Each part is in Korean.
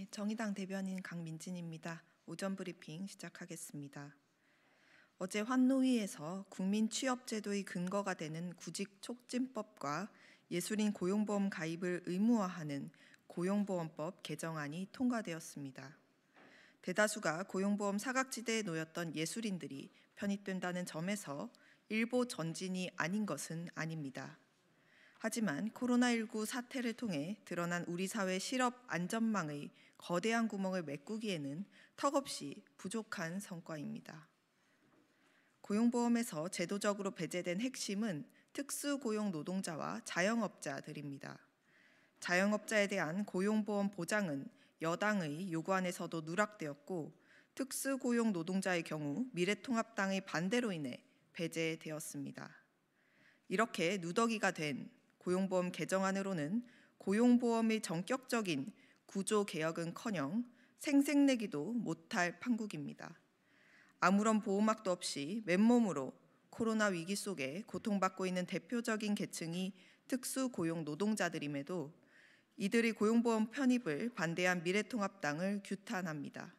네, 정의당 대변인 강민진입니다. 오전 브리핑 시작하겠습니다. 어제 환노위에서 국민 취업제도의 근거가 되는 구직 촉진법과 예술인 고용보험 가입을 의무화하는 고용보험법 개정안이 통과되었습니다. 대다수가 고용보험 사각지대에 놓였던 예술인들이 편입된다는 점에서 일보 전진이 아닌 것은 아닙니다. 하지만 코로나19 사태를 통해 드러난 우리 사회 실업 안전망의 거대한 구멍을 메꾸기에는 턱없이 부족한 성과입니다. 고용보험에서 제도적으로 배제된 핵심은 특수고용 노동자와 자영업자들입니다. 자영업자에 대한 고용보험 보장은 여당의 요구안에서도 누락되었고 특수고용 노동자의 경우 미래통합당의 반대로 인해 배제되었습니다. 이렇게 누더기가 된 고용보험 개정안으로는 고용보험의 전격적인 구조 개혁은커녕 생색내기도 못할 판국입니다. 아무런 보호막도 없이 맨몸으로 코로나 위기 속에 고통받고 있는 대표적인 계층이 특수 고용 노동자들임에도 이들이 고용보험 편입을 반대한 미래통합당을 규탄합니다.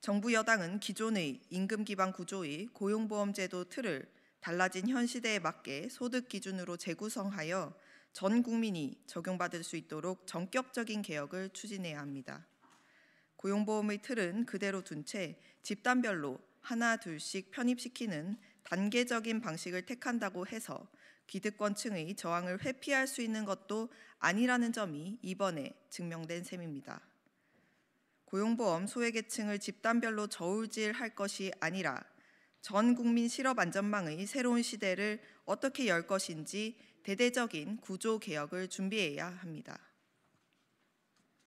정부 여당은 기존의 임금 기반 구조의 고용보험제도 틀을 달라진 현 시대에 맞게 소득 기준으로 재구성하여 전 국민이 적용받을 수 있도록 전격적인 개혁을 추진해야 합니다. 고용보험의 틀은 그대로 둔 채 집단별로 하나 둘씩 편입시키는 단계적인 방식을 택한다고 해서 기득권층의 저항을 회피할 수 있는 것도 아니라는 점이 이번에 증명된 셈입니다. 고용보험 소외계층을 집단별로 저울질할 것이 아니라 전 국민 실업 안전망의 새로운 시대를 어떻게 열 것인지 대대적인 구조 개혁을 준비해야 합니다.